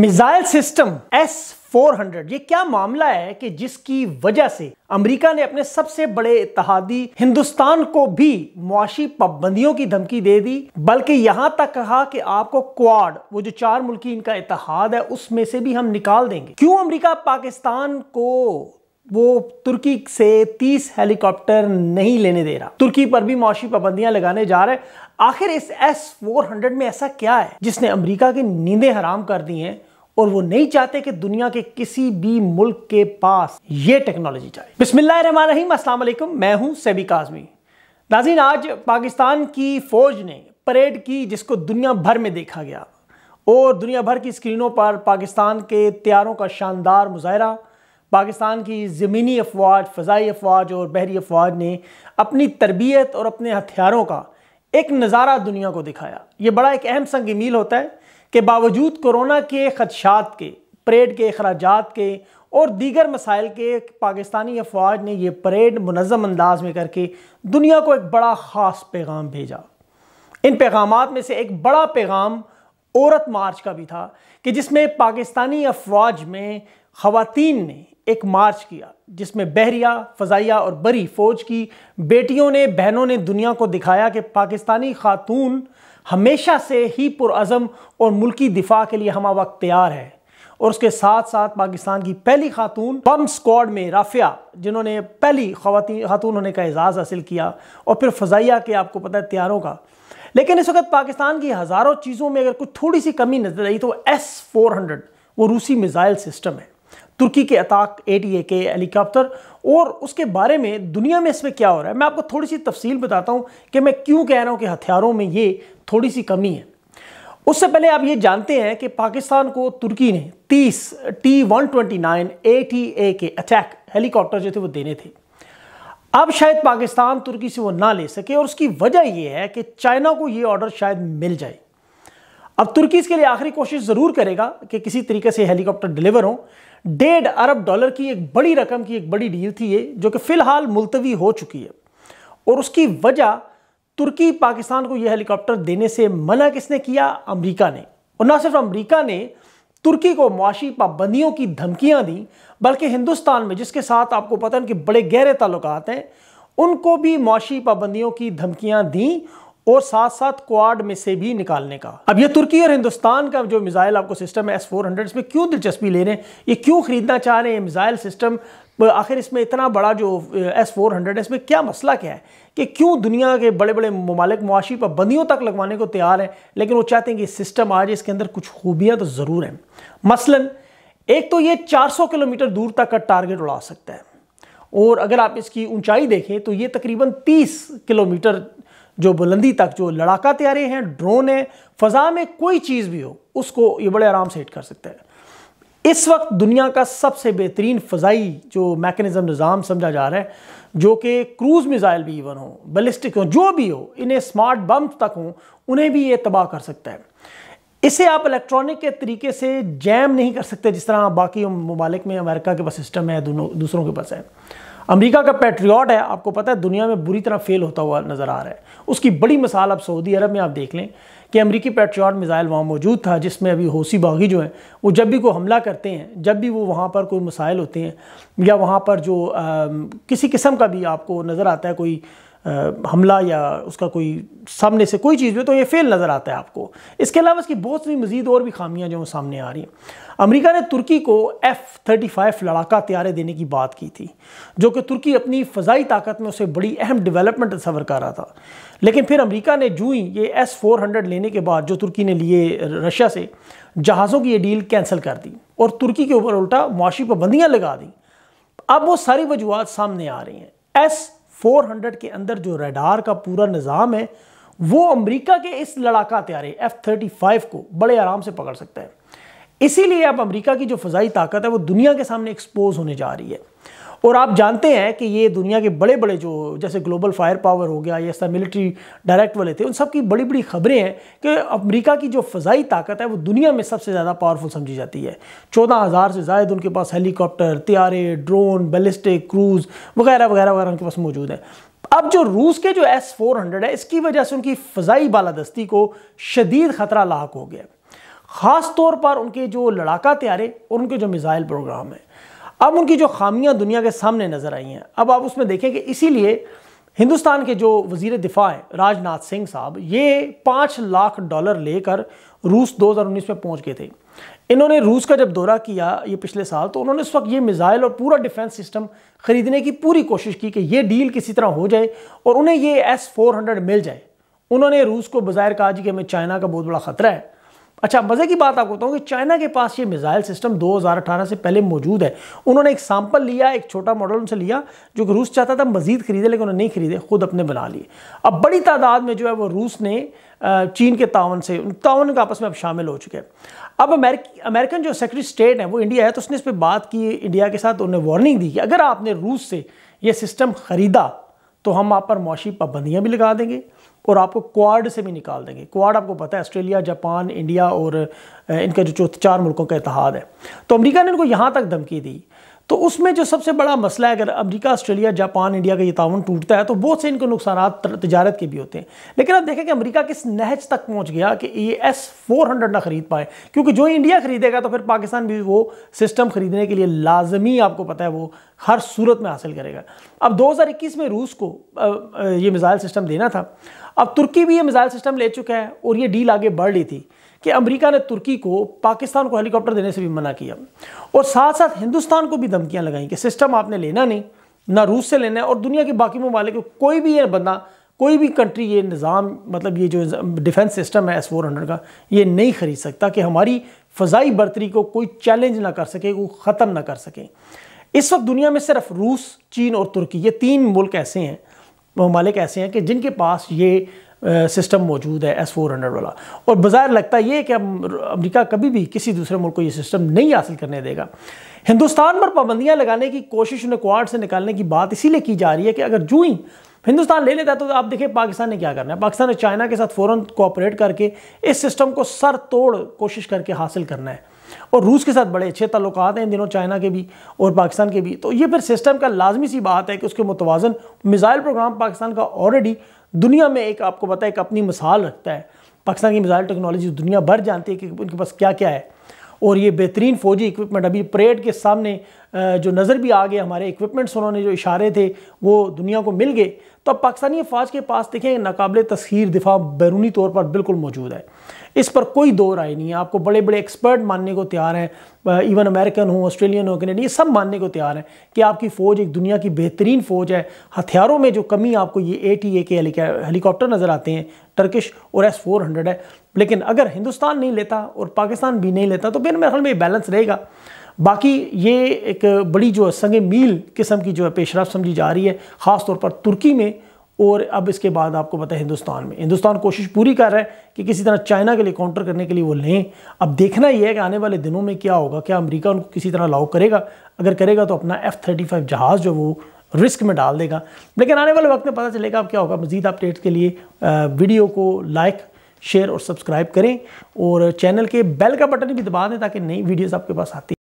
missile system S 400 ये क्या मामला है कि जिसकी वजह से अमेरिका ने अपने सबसे बड़े इतिहादी हिंदुस्तान को भी मुआशी पाबंदियों की धमकी दे दी बल्कि यहां तक कहा कि आपको क्वाड वो जो चार मुल्की इनका इतिहाद है उसमें से भी हम निकाल देंगे क्यों अमेरिका पाकिस्तान को वो तुर्की से 30 हेलीकॉप्टर नहीं लेने दे रहा तुर्की पर भी मुआशी पाबंदियां लगाने जा रहे आखिर इस एस 400 में ऐसा क्या है जिसने अमेरिका की नींदें हराम कर दी हैं और वो नहीं चाहते कि दुनिया के किसी भी मुल्क के पास ये टेक्नोलॉजी जाए बिस्मिल्लाम मैं हूं सेबी काजमी नाजीन आज पाकिस्तान की फ़ौज ने परेड की जिसको दुनिया भर में देखा गया और दुनिया भर की स्क्रीनों पर पाकिस्तान के त्यारों का शानदार मुजाहरा पाकिस्तान की ज़मीनी अफवाज फ़जाई अफवाज और बहरी अफवाज ने अपनी तरबियत और अपने हथियारों का एक नज़ारा दुनिया को दिखाया ये बड़ा एक अहम संग मील होता है के बावजूद कोरोना के खदशात के परेड के अखराज के और दीगर मसाइल के पाकिस्तानी अफवाज ने यह परेड मनज़म अंदाज में करके दुनिया को एक बड़ा ख़ास पैगाम भेजा इन पैगाम में से एक बड़ा पैगाम औरत मार्च का भी था कि जिसमें पाकिस्तानी अफवाज में ख़वातीन ने एक मार्च किया जिसमें बहरिया फजाइया और बरी फौज की बेटियों ने बहनों ने दुनिया को दिखाया कि पाकिस्तानी खातून हमेशा से ही पुरज़म और मुल्की दिफा के लिए हमा वक्त तैयार है और उसके साथ साथ पाकिस्तान की पहली खातून पम्प स्क्वाड में राफिया जिन्होंने पहली खातन खातून होने का एजाज़ हासिल किया और फिर फजाइया के आपको पता है तैयारों का लेकिन इस वक्त पाकिस्तान की हज़ारों चीज़ों में अगर कुछ थोड़ी सी कमी नज़र आई तो एस फोर हंड्रेड वो रूसी मिज़ाइल सिस्टम है तुर्की के अताक ए टी ए के हेलीकॉप्टर और उसके बारे में दुनिया में इसमें क्या हो रहा है मैं आपको थोड़ी सी तफसील बताता हूँ कि मैं क्यों कह रहा हूँ कि हथियारों में ये थोड़ी सी कमी है उससे पहले आप ये जानते हैं कि पाकिस्तान को तुर्की ने 30 T one twenty nine A T A K attack helicopter जो थे वो देने थे अब शायद पाकिस्तान तुर्की से वो ना ले सके और उसकी वजह यह है कि चाइना को ये ऑर्डर शायद मिल जाए अब तुर्की इसके लिए आखिरी कोशिश ज़रूर करेगा कि किसी तरीके से हेलीकॉप्टर डिलीवर हों डेढ़ अरब डॉलर की एक बड़ी रकम की एक बड़ी डील थी ये जो कि फ़िलहाल मुलतवी हो चुकी है और उसकी वजह तुर्की पाकिस्तान को यह हेलीकॉप्टर देने से मना किसने किया अमरीका ने और ना सिर्फ अमरीका ने तुर्की को मुआशी पाबंदियों की धमकियां दी बल्कि हिंदुस्तान में जिसके साथ आपको पता है कि बड़े गहरे ताल्लुक हैं उनको भी मुआशी पाबंदियों की धमकियां दी और साथ साथ क्वाड में से भी निकालने का अब ये तुर्की और हिंदुस्तान का जो मिसाइल आपको सिस्टम है एस फोर हंड्रेड इसमें क्यों दिलचस्पी ले रहे हैं ये क्यों खरीदना चाह रहे हैं मिसाइल सिस्टम आखिर इसमें इतना बड़ा जो एस फोर हंड्रेड है इसमें क्या मसला क्या है कि क्यों दुनिया के बड़े बड़े ममालिक मुआशी पाबंदियों तक लगवाने को तैयार हैं लेकिन वो चाहते हैं कि सिस्टम आज इसके अंदर कुछ खूबियाँ तो ज़रूर हैं मसलन एक तो ये सौ किलोमीटर दूर तक का टारगेट उड़ा सकता है और अगर आप इसकी ऊंचाई देखें तो ये तकरीबन 30 किलोमीटर जो बुलंदी तक जो लड़ाका तैयारे हैं ड्रोन है फ़ज़ा में कोई चीज़ भी हो उसको ये बड़े आराम से हिट कर सकते हैं इस वक्त दुनिया का सबसे बेहतरीन फ़ज़ाई जो मैकेनिज्म निज़ाम समझा जा रहा है जो कि क्रूज़ मिज़ाइल भी इवन हो बलिस्टिक हो जो भी हो इन्हें स्मार्ट बम तक हो उन्हें भी ये तबाह कर सकता है इसे आप इलेक्ट्रॉनिक के तरीके से जैम नहीं कर सकते जिस तरह बाकी ममालिक में अमेरिका के पास सिस्टम है दूसरों के पास है अमेरिका का पेट्रियाट है आपको पता है दुनिया में बुरी तरह फेल होता हुआ नज़र आ रहा है उसकी बड़ी मिसाल अब सऊदी अरब में आप देख लें कि अमरीकी पेट्रियाट मिसाइल वहाँ मौजूद था जिसमें अभी हौसी बागी जो हैं वो जब भी कोई हमला करते हैं जब भी वो वहाँ पर कोई मिसाइल होते हैं या वहाँ पर जो आ, किसी किस्म का भी आपको नज़र आता है कोई हमला या उसका कोई सामने से कोई चीज़ में तो ये फेल नज़र आता है आपको इसके अलावा इसकी बहुत सी मज़ीद और भी खामियाँ जो सामने आ रही हैं अमेरिका ने तुर्की को एफ़ थर्टी फाइव लड़ाका तैयारे देने की बात की थी जो कि तुर्की अपनी फ़जाई ताकत में उसे बड़ी अहम डेवलपमेंट तस्वर कर रहा था लेकिन फिर अमरीका ने जू ही ये एस फोर हंड्रेड लेने के बाद जो तुर्की ने लिए रशिया से जहाज़ों की ये डील कैंसिल कर दी और तुर्की के ऊपर उल्टा मुआशी पाबंदियाँ लगा दी अब वो सारी वजूहत सामने आ रही हैं एस 400 के अंदर जो रेडार का पूरा निज़ाम है वो अमेरिका के इस लड़ाका त्यारे एफ थर्टी फाइव को बड़े आराम से पकड़ सकता है इसीलिए अब अमेरिका की जो फजाई ताकत है वो दुनिया के सामने एक्सपोज होने जा रही है और आप जानते हैं कि ये दुनिया के बड़े बड़े जो जैसे ग्लोबल फायर पावर हो गया या मिलिट्री डायरेक्ट वाले थे उन सब की बड़ी बड़ी खबरें हैं कि अमेरिका की जो फ़जाई ताकत है वो दुनिया में सबसे ज़्यादा पावरफुल समझी जाती है चौदह हज़ार से ज़ायद उनके पास हेलीकॉप्टर त्यारे ड्रोन बैलिस्टिक क्रूज़ वगैरह वगैरह वगैरह उनके पास मौजूद है अब जो रूस के जो एस फोर हंड्रेड है इसकी वजह से उनकी फ़जाई बालादस्ती को शदीद ख़तरा लाक हो गया ख़ास तौर पर उनके जो लड़ाका त्यारे और उनके जो मिज़ाइल प्रोग्राम हैं अब उनकी जो खामियां दुनिया के सामने नज़र आई हैं अब आप उसमें देखें कि इसीलिए हिंदुस्तान के जो वजीर दिफा हैं राजनाथ सिंह साहब ये पाँच लाख डॉलर लेकर रूस 2019 में पहुंच गए थे इन्होंने रूस का जब दौरा किया ये पिछले साल तो उन्होंने इस वक्त ये मिज़ाइल और पूरा डिफेंस सिस्टम ख़रीदने की पूरी कोशिश की कि ये डील किसी तरह हो जाए और उन्हें ये एस फोर हंड्रेड मिल जाए उन्होंने रूस को बाज़ाहिर कहा जी कि हमें चाइना का बहुत बड़ा ख़तरा है अच्छा मज़े की बात आपको बताऊँ कि चाइना के पास ये मिज़ाइल सिस्टम 2018 से पहले मौजूद है उन्होंने एक सैंपल लिया एक छोटा मॉडल उनसे लिया जो कि रूस चाहता था मज़ीद खरीदे लेकिन उन्होंने नहीं खरीदे खुद अपने बना लिए अब बड़ी तादाद में जो है वो रूस ने चीन के तावन से तावन के आपस में अब शामिल हो चुके हैं अब अमेरिकी अमेरिकन जो सेक्रेटरी स्टेट है वो इंडिया है तो उसने इस पर बात की इंडिया के साथ उन्हें वार्निंग दी कि अगर आपने रूस से ये सिस्टम ख़रीदा तो हम आप पर मुशी पाबंदियाँ भी लगा देंगे और आपको क्वाड से भी निकाल देंगे क्वाड आपको पता है ऑस्ट्रेलिया जापान इंडिया और इनका जो चार मुल्कों का इतिहाद है तो अमेरिका ने इनको यहाँ तक धमकी दी तो उसमें जो सबसे बड़ा मसला है अगर अमेरिका ऑस्ट्रेलिया जापान इंडिया का ये तावन टूटता है तो बहुत से इनको नुकसान तजारत के भी होते हैं लेकिन आप देखें कि अमेरिका किस नहज तक पहुंच गया कि ये एस फोर हंड्रेड ना खरीद पाए क्योंकि जो इंडिया खरीदेगा तो फिर पाकिस्तान भी वो सिस्टम खरीदने के लिए लाजमी आपको पता है वो हर सूरत में हासिल करेगा अब दो हज़ार इक्कीस में रूस को ये मिज़ाइल सिस्टम देना था अब तुर्की भी ये मिज़ाइल सिस्टम ले चुका है और ये डील आगे बढ़ रही थी कि अमेरिका ने तुर्की को पाकिस्तान को हेलीकॉप्टर देने से भी मना किया और साथ साथ हिंदुस्तान को भी धमकियाँ लगाई कि सिस्टम आपने लेना नहीं ना रूस से लेना है और दुनिया के बाकी ममालिक को कोई भी ये बंदा कोई भी कंट्री ये निज़ाम मतलब ये जो डिफेंस सिस्टम है एस फोर हंड्रेड का ये नहीं ख़रीद सकता कि हमारी फ़जाई बर्तरी को कोई चैलेंज ना कर सके वो ख़त्म ना कर सके इस वक्त दुनिया में सिर्फ रूस चीन और तुर्की ये तीन मुल्क ऐसे हैं ममालिक ऐसे हैं कि जिनके पास ये सिस्टम मौजूद है एस फोर हंड्रेड वाला और बाज़ार लगता ये है कि अब अमरीका कभी भी किसी दूसरे मुल्क को ये सिस्टम नहीं हासिल करने देगा हिंदुस्तान पर पाबंदियाँ लगाने की कोशिश उन्हें क्वाड से निकालने की बात इसीलिए की जा रही है कि अगर जू ही हिंदुस्तान ले लेता है तो आप देखिए पाकिस्तान ने क्या करना है पाकिस्तान ने चाइना के साथ फ़ौरन कोऑपरेट करके इस सिस्टम को सर तोड़ कोशिश करके हासिल करना है और रूस के साथ बड़े अच्छे तल्लुक हैं इन दिनों चाइना के भी और पाकिस्तान के भी तो ये फिर सिस्टम का लाजमी सी बात है कि उसके मुतवाजन मिज़ाइल प्रोग्राम पाकिस्तान का ऑलरेडी दुनिया में एक आपको पता है एक अपनी मिसाल रखता है पाकिस्तान की मिसाइल टेक्नोलॉजी दुनिया भर जानती है कि उनके पास क्या क्या है और ये बेहतरीन फौजी इक्विपमेंट अभी परेड के सामने जो नज़र भी आ गए हमारे इक्विपमेंट्स उन्होंने जो इशारे थे वो दुनिया को मिल गए तो अब पाकिस्तानी अफवाज के पास देखें नाकबले तस्खीर दिफा बैरूनी तौर पर बिल्कुल मौजूद है इस पर कोई दो राय नहीं है आपको बड़े बड़े एक्सपर्ट मानने को तैयार हैं इवन अमेरिकन हो ऑस्ट्रेलियन हो ये सब मानने को तैयार हैं कि आपकी फ़ौज एक दुनिया की बेहतरीन फ़ौज है हथियारों में जो कमी आपको ये ए टी ए के हेलीकॉप्टर नज़र आते हैं टर्किश और एस फोर हंड्रेड है लेकिन अगर हिंदुस्तान नहीं लेता और पाकिस्तान भी नहीं लेता तो फिर मेरे ख्याल में बैलेंस रहेगा बाकी ये एक बड़ी जो संग मील किस्म की जो है पेशरफ समझी जा रही है ख़ास तौर पर तुर्की में और अब इसके बाद आपको पता है हिंदुस्तान में हिंदुस्तान कोशिश पूरी कर रहा है कि किसी तरह चाइना के लिए काउंटर करने के लिए वो लें अब देखना ही है कि आने वाले दिनों में क्या होगा क्या अमेरिका उनको किसी तरह अलाउ करेगा अगर करेगा तो अपना एफ़ थर्टी फाइव जहाज़ जो वो रिस्क में डाल देगा लेकिन आने वाले वक्त में पता चलेगा अब क्या होगा मजीद अपडेट के लिए वीडियो को लाइक शेयर और सब्सक्राइब करें और चैनल के बेल का बटन भी दबा दें ताकि नई वीडियोज़ आपके पास आती